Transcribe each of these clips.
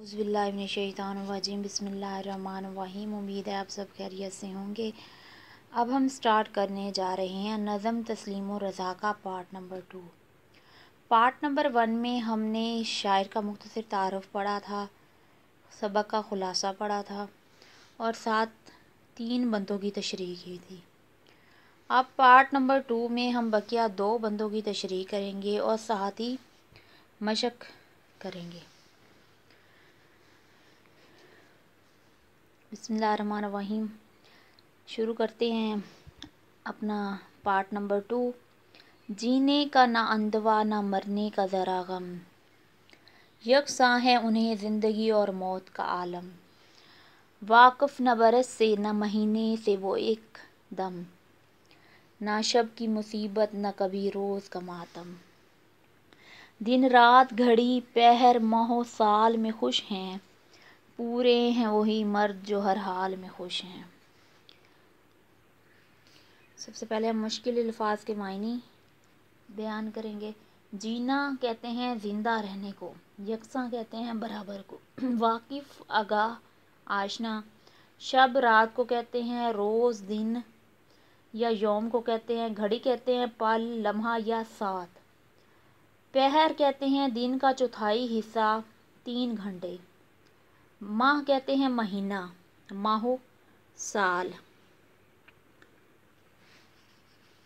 अज़बिल्लाशानवाजीम वहीम उम्मीद है आप सब खैरियत से होंगे अब हम स्टार्ट करने जा रहे हैं नज़म तस्लीम रज़ा का part number two part number one में हमने शायर का मुख्तर तारफ़ पढ़ा था सबक का ख़ुलासा पढ़ा था और साथ तीन बंदों की तशरी की थी अब पार्ट नंबर टू में हम बकिया दो बंदों की तशरी करेंगे और साथ ही मशक करेंगे बिसमीम शुरू करते हैं अपना पार्ट नंबर टू जीने का ना अंधवा ना मरने का ज़रा गम यकसा है उन्हें ज़िंदगी और मौत का आलम वाकफ़ न बरस से न महीने से वो एक दम ना शब की मुसीबत न कभी रोज़ का मातम दिन रात घड़ी पहर माह साल में खुश हैं पूरे हैं वही मर्द जो हर हाल में खुश हैं सबसे पहले हम मुश्किल अल्फाज के मायने बयान करेंगे जीना कहते हैं ज़िंदा रहने को यकसा कहते हैं बराबर को वाकिफ़ आगाह आशना शब रात को कहते हैं रोज़ दिन या योम को कहते हैं घड़ी कहते हैं पल लम्हा या सात पहर कहते हैं दिन का चौथाई हिस्सा तीन घंटे माह कहते हैं महीना माहो साल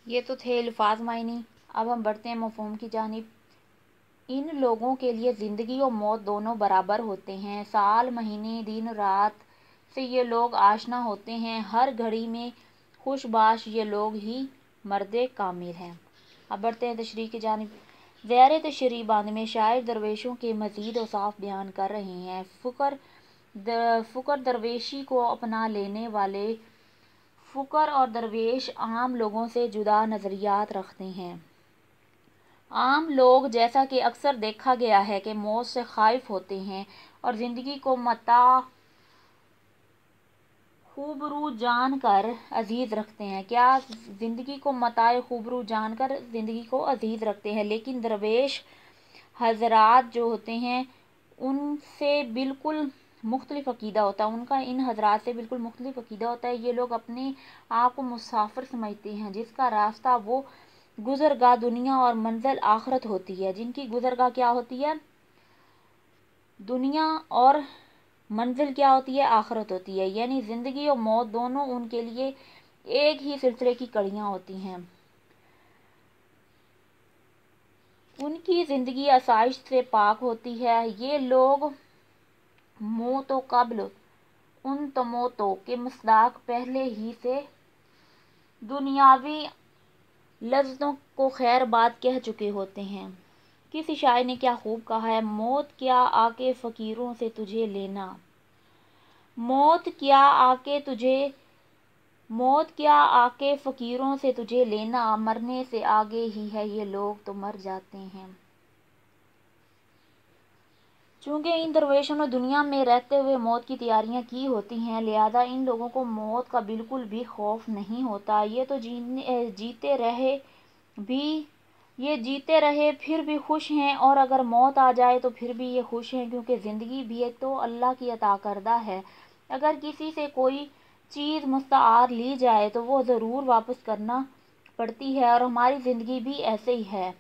ये तो थे अल्फाज मायनी अब हम बढ़ते हैं मफहम की जानब इन लोगों के लिए ज़िंदगी और मौत दोनों बराबर होते हैं साल महीने दिन रात से ये लोग आशना होते हैं हर घड़ी में खुशबाश ये लोग ही मर्द कामिल हैं अब बढ़ते हैं तशरी की जानब ज़ैर तशरी बंद में शायर दरवेशों के मज़ीद औसाफ बयान कर रहे हैं फ़ुकर फ़ुकर दरवेशी को अपना लेने वाले फ़ुकर और दरवेश आम लोगों से जुदा नज़रियात रखते हैं आम लोग जैसा कि अक्सर देखा गया है कि मौत से खाइफ होते हैं और ज़िंदगी को मता खूबरू जान कर अजीज़ रखते हैं क्या ज़िंदगी को मताए खूबरू जान कर ज़िंदगी को अजीज़ रखते हैं लेकिन दरवेश हजरात जो होते हैं उनसे बिल्कुल मुख्तलिफ अकीदा होता है उनका इन हजरात से बिल्कुल मुख्तलिफ अकीदा होता है ये लोग अपने आप को मुसाफिर समझते हैं जिसका रास्ता वो गुज़रगा दुनिया और मंजिल आखरत होती है जिनकी गुज़रगा क्या होती है दुनिया और मंजिल क्या होती है आखरत होती है यानी ज़िंदगी और मौत दोनों उनके लिए एक ही सिलसिले की कड़ियाँ होती हैं उनकी ज़िंदगी आसाइश से पाक होती है ये लोग मो तो कबल उन तमोतो के मसदाक पहले ही से दुनियावी लफ्ज़ों को खैर बात कह चुके होते हैं किसी शायर ने क्या खूब कहा है मौत क्या आके फ़कीरों से तुझे लेना मौत क्या आके तुझे मौत क्या आके फ़कीरों से तुझे लेना मरने से आगे ही है ये लोग तो मर जाते हैं चूँकि इन दरवेशों ने दुनिया में रहते हुए मौत की तैयारियां की होती हैं लिहाजा इन लोगों को मौत का बिल्कुल भी खौफ नहीं होता ये तो जीने जीते रहे भी ये जीते रहे फिर भी खुश हैं और अगर मौत आ जाए तो फिर भी ये खुश हैं क्योंकि ज़िंदगी भी एक तो अल्लाह की अता करदा है अगर किसी से कोई चीज़ मुस्तार ली जाए तो वो ज़रूर वापस करना पड़ती है और हमारी ज़िंदगी भी ऐसे ही है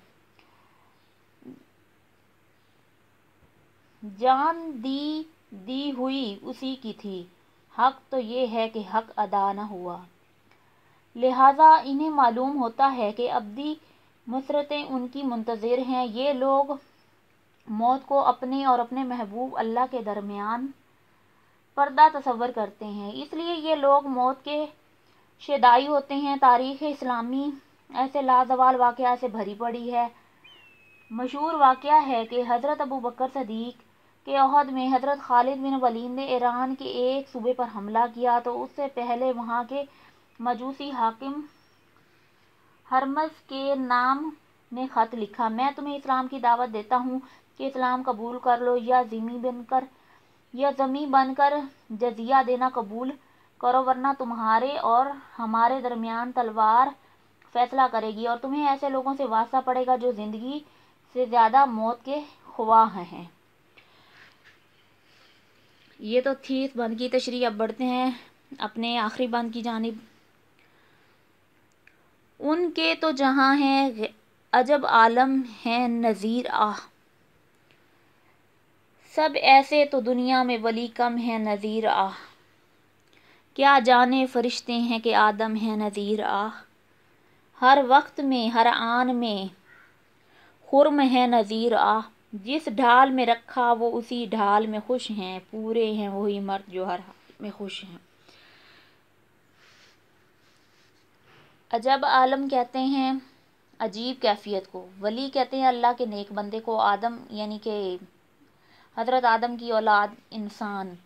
जान दी दी हुई उसी की थी हक तो ये है कि हक अदा न हुआ लिहाजा इन्हें मालूम होता है कि अबदी मसरतें उनकी मुंतज़र हैं ये लोग मौत को अपने और अपने महबूब अल्लाह के दरमियान पर्दा तस्वर करते हैं इसलिए ये लोग मौत के शेदाई होते हैं तारीख़ इस्लामी ऐसे लाजवाल वाक़ से भरी पड़ी है मशहूर वाक़ है कि हज़रत अबू बकर सदीक के अहद में हज़रत खालिद बिन वलीद ने ईरान के एक सूबे पर हमला किया तो उससे पहले वहाँ के मजूसी हाकिम हरमस के नाम ने ख़त लिखा मैं तुम्हें इस्लाम की दावत देता हूँ कि इस्लाम कबूल कर लो या ज़मी बनकर या ज़मी बनकर जजिया देना कबूल करो वरना तुम्हारे और हमारे दरमियान तलवार फैसला करेगी और तुम्हें ऐसे लोगों से वास्ता पड़ेगा जो ज़िंदगी से ज़्यादा मौत के ख्वाह हैं ये तो थी इस बंद की तशरी अब बढ़ते हैं अपने आखिरी बंद की जानब उनके तो जहाँ हैं अजब आलम हैं नज़ीर आह सब ऐसे तो दुनिया में वली कम है नज़ीर आह क्या जाने फरिश्ते हैं कि आदम है नज़ीर आह हर वक्त में हर आन में खुर्म है नज़ीर आह जिस ढाल में रखा वो उसी ढाल में खुश हैं पूरे हैं वही मर्द जो हर हाल में खुश हैं अजब आलम कहते हैं अजीब कैफियत को वली कहते हैं अल्लाह के नेक बंदे को आदम यानी के हज़रत आदम की औलाद इंसान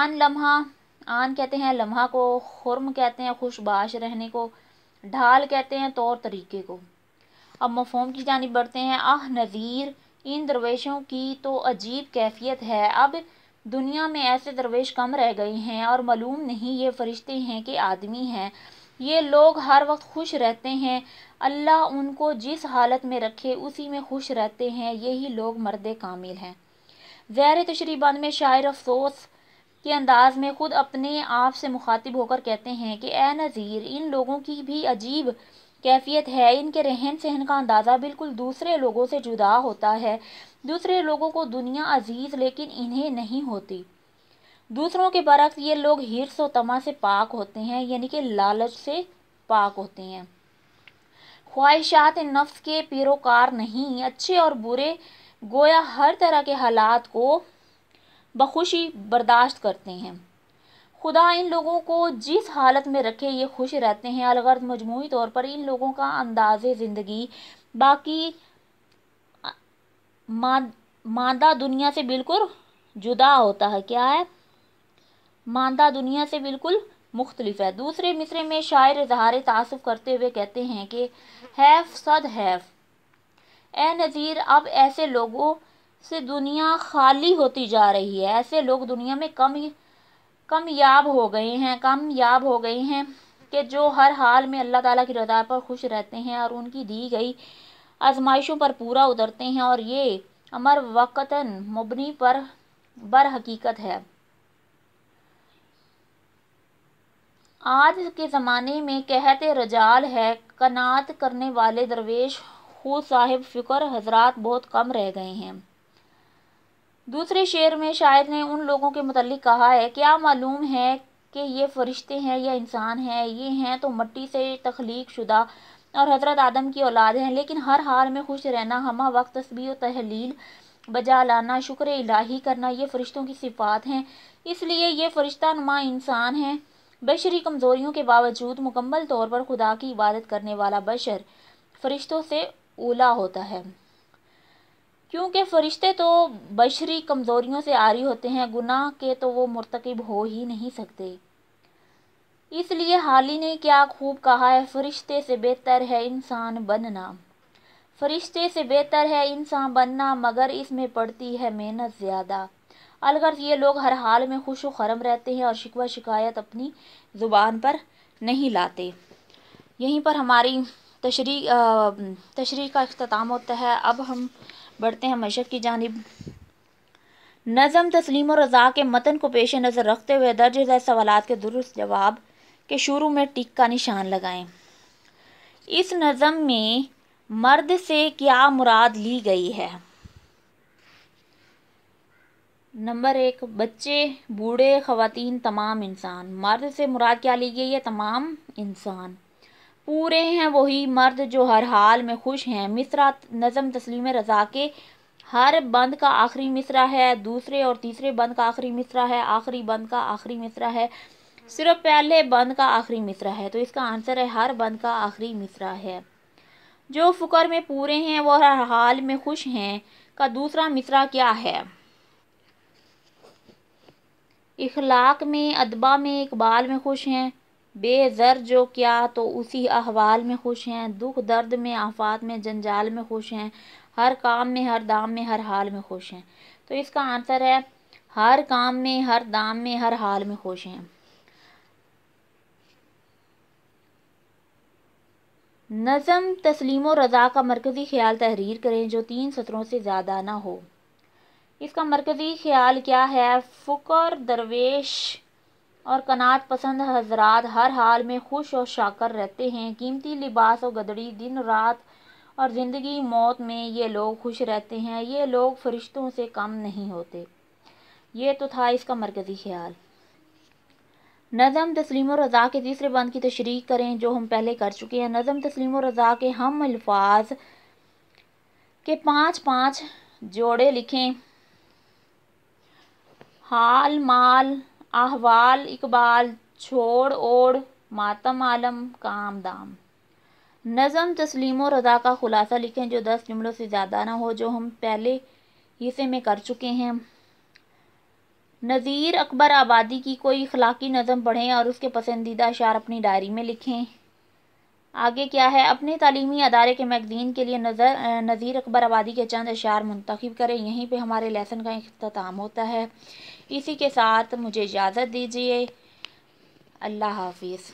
आन लम्हा आन कहते हैं लम्हा को खुर्म कहते हैं खुशबाश रहने को ढाल कहते हैं तौर तरीके को अब मफोम की जानी बढ़ते हैं आह नज़ीर इन दरवेशों की तो अजीब कैफियत है अब दुनिया में ऐसे दरवेश कम रह गए हैं और मालूम नहीं ये फरिश्ते हैं कि आदमी हैं ये लोग हर वक्त खुश रहते हैं अल्लाह उनको जिस हालत में रखे उसी में खुश रहते हैं यही लोग मर्द कामिल हैं जहर तशरीबंद में शायर अफसोस के अंदाज़ में ख़ुद अपने आप से मुखातिब होकर कहते हैं कि ए नज़ीर इन लोगों की भी अजीब कैफियत है इनके रहन सहन का अंदाज़ा बिल्कुल दूसरे लोगों से जुदा होता है दूसरे लोगों को दुनिया अजीज लेकिन इन्हें नहीं होती दूसरों के बरक्स ये लोग हिरस व तमा से पाक होते हैं यानी कि लालच से पाक होते हैं ख्वाहिशात नफ्स के पैरोकार नहीं अच्छे और बुरे गोया हर तरह के हालात को बखुशी बर्दाश्त करते हैं खुदा इन लोगों को जिस हालत में रखे ये खुश रहते हैं अलगर्द मजमू तौर पर इन लोगों का अंदाज ज़िंदगी बाकी मादा दुनिया से बिल्कुल जुदा होता है क्या है मादा दुनिया से बिल्कुल मुख्तलिफ है दूसरे मिसरे में शायर इजहार तसफ़ करते हुए कहते हैं कि हैफ सद हैफ ए नज़ीर अब ऐसे लोगों से दुनिया खाली होती जा रही है ऐसे लोग दुनिया में कम ही कमयाब हो गए हैं कमयाब हो गए हैं कि जो हर हाल में अल्लाह ताला की रजा पर खुश रहते हैं और उनकी दी गई आजमाइशों पर पूरा उतरते हैं और ये अमर वक़्तन मबनी पर बर हकीकत है आज के ज़माने में कहते रजाल है कनात करने वाले दरवेश खुद साहिब फ़िक्र हजरात बहुत कम रह गए हैं दूसरे शेर में शायर ने उन लोगों के मतलब कहा है क्या मालूम है कि ये फरिश्ते हैं या इंसान हैं ये हैं तो मट्टी से तख्लीक शुदा और हज़रत आदम की औलाद हैं लेकिन हर हाल में खुश रहना हम वक्त तस्वीर तहलील बजा लाना शुक्र इलाही करना ये फ़रिश्तों की सिफात हैं इसलिए ये फ़रिश्ता नुमा इंसान हैं बशरी कमज़ोरियों के बावजूद मुकम्मल तौर पर खुदा की इबादत करने वाला बशर फ़रिश्तों से ओला होता है क्योंकि फ़रिश्ते तो बशरी कमज़ोरियों से आ रही होते हैं गुनाह के तो वो मरतकब हो ही नहीं सकते इसलिए हाल ही ने क्या खूब कहा है फ़रिश्ते से बेहतर है इंसान बनना फरिश्ते से बेहतर है इंसान बनना मगर इसमें पड़ती है मेहनत ज़्यादा अलगर ये लोग हर हाल में खुश व खरम रहते हैं और शिकवा शिकायत अपनी ज़ुबान पर नहीं लाते यहीं पर हमारी तशरी तशरी का अख्ताम होता है अब हम बढ़ते हैं मशक़ की जानब नज़म तस्लीम और रज़ा के मतन को पेश नज़र रखते हुए दर्ज दर सवाल के दुरुस्त जवाब के शुरू में टिक का निशान लगाएं इस नज़म में मर्द से क्या मुराद ली गई है नंबर एक बच्चे बूढ़े ख़वातीन तमाम इंसान मर्द से मुराद क्या ली गई है तमाम इंसान पूरे हैं वही मर्द जो हर हाल में खुश हैं मिसरा नज़म तस्लीम रज़ा के हर बंद का आखिरी मिसरा है दूसरे और तीसरे बंद का आखिरी मिसरा है आखिरी बंद का आखिरी मिसरा है सिर्फ पहले बंद का आखिरी मिसरा है तो इसका आंसर है हर बंद का आखिरी मिसरा है जो फ़ुकर में पूरे हैं वह हर हाल में खुश हैं का दूसरा मिसरा क्या है इखलाक में अदबा में इकबाल में खुश हैं बेज़र जो क्या तो उसी अहवाल में खुश हैं दुख दर्द में आफात में जंजाल में खुश हैं हर काम में हर दाम में हर हाल में खुश हैं तो इसका आंसर है हर काम में हर दाम में हर हाल में खुश हैं नज़म तस्लीम और रज़ा का मरकज़ी ख्याल तहरीर करें जो तीन सत्रों से ज़्यादा ना हो इसका मरकज़ी ख्याल क्या है फ़ुकर दरवेश और कनात पसंद हजरात हर हाल में खुश और शाकर रहते हैं कीमती लिबास और गदड़ी दिन रात और ज़िंदगी मौत में ये लोग खुश रहते हैं ये लोग फरिश्तों से कम नहीं होते ये तो था इसका मरकज़ी ख्याल नज़म तस्लीम रज़ा के तीसरे बंद की तशरी करें जो हम पहले कर चुके हैं नज़म तस्लीम रज़ा के हम अल्फाज के पाँच पाँच जोड़े लिखें हाल माल अहवाल इकबाल छोड़ ओढ़ मातम आलम काम दाम नज़म तस्लीम और रज़ा का ख़ुलासा लिखें जो दस जुमलों से ज़्यादा ना हो जो हम पहले हिस्से में कर चुके हैं नज़ीर अकबर आबादी की कोई इखलाकी नज़म पढ़ें और उसके पसंदीदा अशार अपनी डायरी में लिखें आगे क्या है अपने तलीमी अदारे के मैगजीन के लिए नज़र नज़ीर अकबर आबादी के चंद अशार मुंतखब करें यहीं पर हमारे लेसन का अख्ताम होता है इसी के साथ मुझे इजाज़त दीजिए अल्लाह हाफिज़